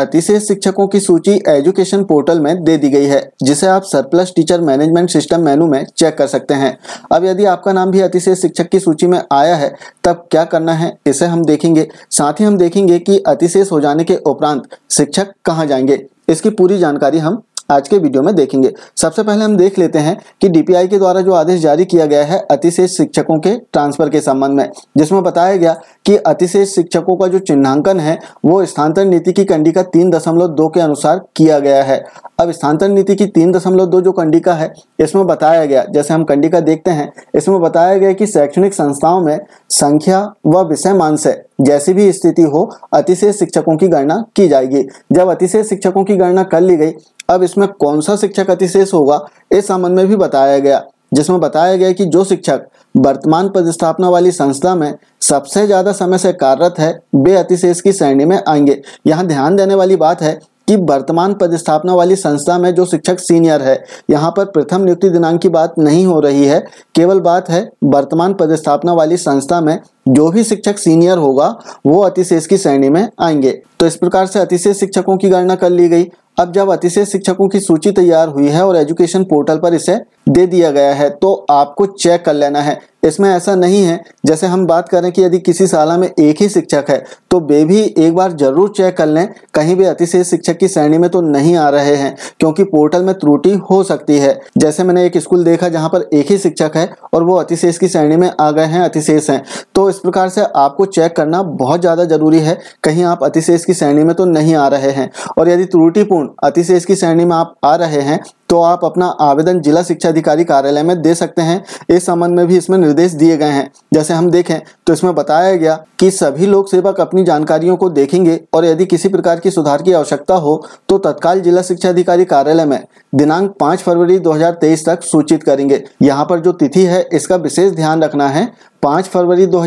अतिशेष शिक्षकों की सूची एजुकेशन पोर्टल में दे दी गई है जिसे आप surplus teacher management system menu में चेक कर सकते हैं अब यदि आपका नाम भी अतिशेष शिक्षक की सूची में आया है तब क्या करना है इसे हम देखेंगे साथ ही हम देखेंगे कि अतिशेष हो जाने के उपरांत शिक्षक कहाँ जाएंगे इसकी पूरी जानकारी हम आज के वीडियो में देखेंगे सबसे पहले हम देख लेते हैं कि डीपीआई के द्वारा जो आदेश जारी किया गया है अतिशेष शिक्षकों के ट्रांसफर के संबंध में जिसमें बताया गया कि अतिशेष शिक्षकों का जो चिन्हांकन है वो स्थानांतरण नीति की कंडिका तीन दशमलव दो के अनुसार किया गया है अब स्थानांतरण नीति की तीन दशमलव दो जो कंडिका है इसमें बताया गया जैसे हम कंडिका देखते हैं इसमें बताया गया कि शैक्षणिक संस्थाओं में संख्या व विषय मानसय जैसी भी स्थिति हो अतिशेष शिक्षकों की गणना की जाएगी जब अतिशेष शिक्षकों की गणना कर ली गई अब इसमें कौन सा शिक्षक अतिशेष होगा इस संबंध में भी बताया गया जिसमें बताया गया कि जो शिक्षक वर्तमान पदस्थापना वाली संस्था में सबसे ज़्यादा समय से कार्यरत है वे अतिशेष की श्रेणी में आएंगे यहाँ ध्यान देने वाली बात है कि वर्तमान पदस्थापना वाली संस्था में जो शिक्षक सीनियर है यहाँ पर प्रथम नियुक्ति दिनांक की बात नहीं हो रही है केवल बात है वर्तमान पदस्थापना वाली संस्था में जो भी शिक्षक सीनियर होगा वो अतिशेष की श्रेणी में आएंगे तो इस प्रकार से अतिशेष शिक्षकों की गणना कर ली गई अब जब अतिशय शिक्षकों की सूची तैयार हुई है और एजुकेशन पोर्टल पर इसे दे दिया गया है तो आपको चेक कर लेना है इसमें ऐसा नहीं है जैसे हम बात करें कि यदि किसी शाला में एक ही शिक्षक है तो वे भी एक बार जरूर चेक कर लें कहीं भी अतिशय शिक्षक की श्रेणी में तो नहीं आ रहे हैं क्योंकि पोर्टल में त्रुटि हो सकती है जैसे मैंने एक स्कूल देखा जहां पर एक ही शिक्षक है और वो अतिशेष की श्रेणी में आ गए हैं अतिशेष हैं तो इस प्रकार से आपको चेक करना बहुत ज़्यादा जरूरी है कहीं आप अतिशेष की श्रेणी में तो नहीं आ रहे हैं और यदि त्रुटिपूर्ण अतिशेष की श्रेणी में आप आ रहे हैं तो आप अपना आवेदन जिला शिक्षा अधिकारी कार्यालय में दे सकते हैं इस संबंध में भी इसमें निर्देश दिए गए हैं जैसे हम देखें तो इसमें बताया गया कि सभी लोक सेवक अपनी जानकारियों को देखेंगे और यदि किसी प्रकार की सुधार की आवश्यकता हो तो तत्काल जिला शिक्षा अधिकारी कार्यालय में दिनांक पाँच फरवरी दो तक सूचित करेंगे यहाँ पर जो तिथि है इसका विशेष ध्यान रखना है पाँच फरवरी दो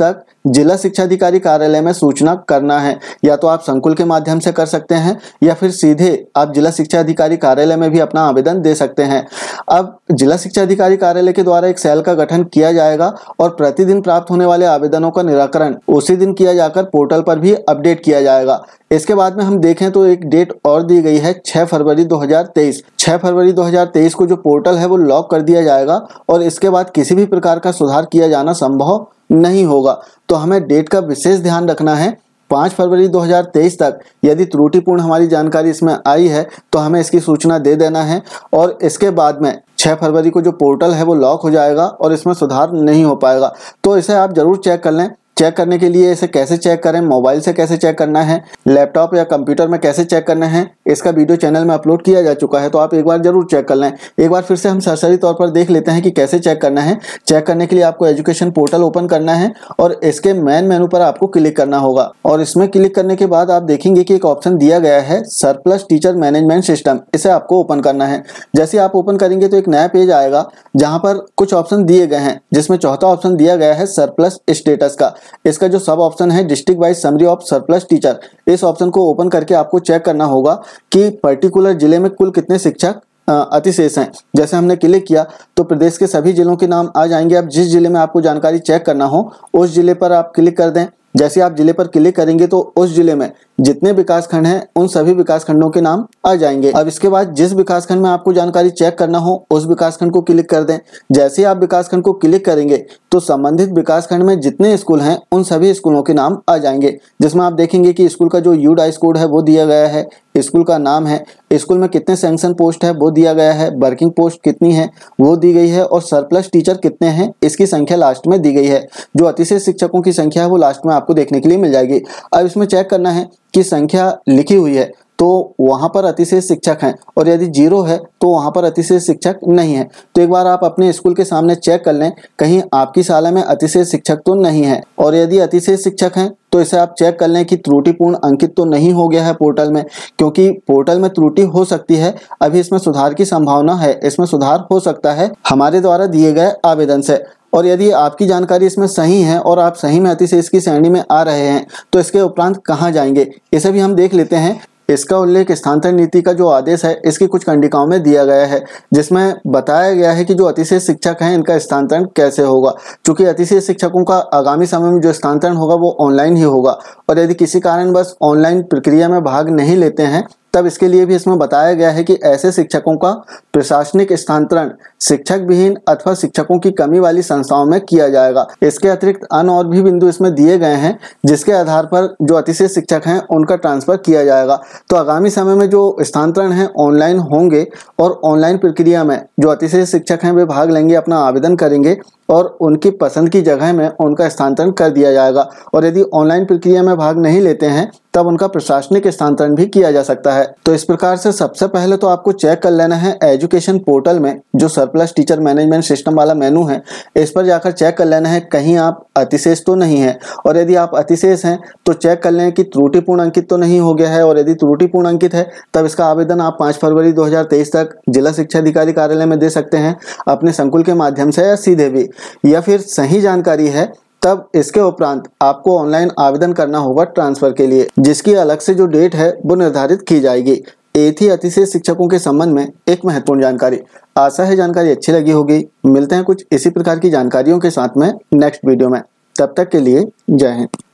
तक जिला शिक्षा अधिकारी कार्यालय में सूचना करना है या तो आप संकुल के माध्यम से कर सकते हैं या फिर सीधे आप जिला शिक्षा अधिकारी कार्यालय में भी अपना आवेदन दे सकते हैं अब जिला शिक्षा अधिकारी कार्यालय के द्वारा एक सेल का गठन किया जाएगा और प्रतिदिन प्राप्त होने वाले आवेदनों का निराकरण उसी दिन किया जाकर पोर्टल पर भी अपडेट किया जाएगा इसके बाद में हम देखें तो एक डेट और दी गई है 6 फरवरी 2023 6 फरवरी 2023 को जो पोर्टल है वो लॉक कर दिया जाएगा और इसके बाद किसी भी प्रकार का सुधार किया जाना संभव नहीं होगा तो हमें डेट का विशेष ध्यान रखना है पाँच फरवरी 2023 तक यदि त्रुटिपूर्ण हमारी जानकारी इसमें आई है तो हमें इसकी सूचना दे देना है और इसके बाद में छः फरवरी को जो पोर्टल है वो लॉक हो जाएगा और इसमें सुधार नहीं हो पाएगा तो इसे आप ज़रूर चेक कर लें चेक करने के लिए इसे कैसे चेक करें मोबाइल से कैसे चेक करना है लैपटॉप या कंप्यूटर में कैसे चेक करना है इसका वीडियो चैनल में अपलोड किया जा चुका है तो आप एक बार जरूर चेक कर लें एक बार फिर से हम सरसरी तौर पर देख लेते हैं कि कैसे चेक करना है चेक करने के लिए आपको एजुकेशन पोर्टल ओपन करना है और इसके मेन मेनू पर आपको क्लिक करना होगा और इसमें क्लिक करने के बाद आप देखेंगे कि एक ऑप्शन दिया गया है सरप्लस टीचर मैनेजमेंट सिस्टम इसे आपको ओपन करना है जैसे आप ओपन करेंगे तो एक नया पेज आएगा जहाँ पर कुछ ऑप्शन दिए गए हैं जिसमें चौथा ऑप्शन दिया गया है सरप्लस स्टेटस का इसका जो सब ऑप्शन है district wise summary of surplus teacher इस ऑप्शन को ओपन करके आपको चेक करना होगा कि पर्टिकुलर जिले में कुल कितने शिक्षक अतिशेष हैं जैसे हमने क्लिक किया तो प्रदेश के सभी जिलों के नाम आ जाएंगे आप जिस जिले में आपको जानकारी चेक करना हो उस जिले पर आप क्लिक कर दें जैसे आप जिले पर क्लिक करेंगे तो उस जिले में जितने विकास खंड हैं उन सभी विकास खंडों के नाम आ जाएंगे अब इसके बाद जिस विकास खंड में आपको जानकारी चेक करना हो उस विकास खंड को क्लिक कर दें जैसे ही आप विकास खंड को क्लिक करेंगे तो संबंधित विकास खंड में जितने स्कूल हैं उन सभी स्कूलों के नाम आ जाएंगे जिसमें आप देखेंगे कि स्कूल का जो यू डाइस कोड है वो दिया गया है स्कूल का नाम है स्कूल में कितने सेंक्शन पोस्ट है वो दिया गया है वर्किंग पोस्ट कितनी है वो दी गई है और सरप्लस टीचर कितने हैं इसकी संख्या लास्ट में दी गई है जो अतिशय शिक्षकों की संख्या है वो लास्ट में आपको देखने के लिए मिल जाएगी अब इसमें चेक करना है की संख्या लिखी हुई है तो वहां पर अतिशय शिक्षक हैं और यदि जीरो है तो वहां पर अतिशय शिक्षक नहीं है तो एक बार आप अपने स्कूल के सामने चेक कर लें कहीं आपकी शाला में अतिशय शिक्षक तो नहीं है और यदि अतिशय शिक्षक हैं तो इसे आप चेक कर लें कि त्रुटिपूर्ण अंकित तो नहीं हो गया है पोर्टल में क्योंकि पोर्टल में त्रुटि हो सकती है अभी इसमें सुधार की संभावना है इसमें सुधार हो सकता है हमारे द्वारा दिए गए आवेदन से और यदि आपकी जानकारी इसमें सही है और आप सही में से इसकी श्रेणी में आ रहे हैं तो इसके उपरांत कहाँ जाएंगे इसे भी हम देख लेते हैं इसका उल्लेख स्थानांतरण नीति का जो आदेश है इसकी कुछ कंडिकाओं में दिया गया है जिसमें बताया गया है कि जो अतिशय शिक्षक हैं इनका स्थानांतरण कैसे होगा चूंकि अतिशय शिक्षकों का आगामी समय में जो स्थानांतरण होगा वो ऑनलाइन ही होगा और यदि किसी कारणवश ऑनलाइन प्रक्रिया में भाग नहीं लेते हैं तब इसके लिए भी इसमें बताया गया है कि ऐसे शिक्षकों का प्रशासनिक स्थानांतरण शिक्षक विहीन अथवा शिक्षकों की कमी वाली संस्थाओं में किया जाएगा इसके अतिरिक्त अन्य और भी बिंदु इसमें दिए गए हैं जिसके आधार पर जो अतिशय शिक्षक हैं उनका ट्रांसफर किया जाएगा तो आगामी समय में जो स्थानांतरण है ऑनलाइन होंगे और ऑनलाइन प्रक्रिया में जो अतिशय शिक्षक हैं वे भाग लेंगे अपना आवेदन करेंगे और उनकी पसंद की जगह में उनका स्थानांतरण कर दिया जाएगा और यदि ऑनलाइन प्रक्रिया में भाग नहीं लेते हैं तब उनका प्रशासनिक स्थानांतरण भी किया जा सकता है तो इस प्रकार से सबसे पहले तो आपको चेक कर लेना है एजुकेशन पोर्टल में जो सरप्लस टीचर मैनेजमेंट सिस्टम वाला मेनू है इस पर जाकर चेक कर लेना है कहीं आप अतिशेष तो नहीं है और यदि आप अतिशेष हैं तो चेक कर लें कि त्रुटिपूर्ण अंकित तो नहीं हो गया है और यदि त्रुटिपूर्ण अंकित है तब इसका आवेदन आप पाँच फरवरी दो तक जिला शिक्षा अधिकारी कार्यालय में दे सकते हैं अपने संकुल के माध्यम से या सीधे भी या फिर सही जानकारी है तब इसके उपरांत आपको ऑनलाइन आवेदन करना होगा ट्रांसफर के लिए जिसकी अलग से जो डेट है वो निर्धारित की जाएगी एथी से शिक्षकों के संबंध में एक महत्वपूर्ण जानकारी आशा है जानकारी अच्छी लगी होगी मिलते हैं कुछ इसी प्रकार की जानकारियों के साथ में नेक्स्ट वीडियो में तब तक के लिए जय हिंद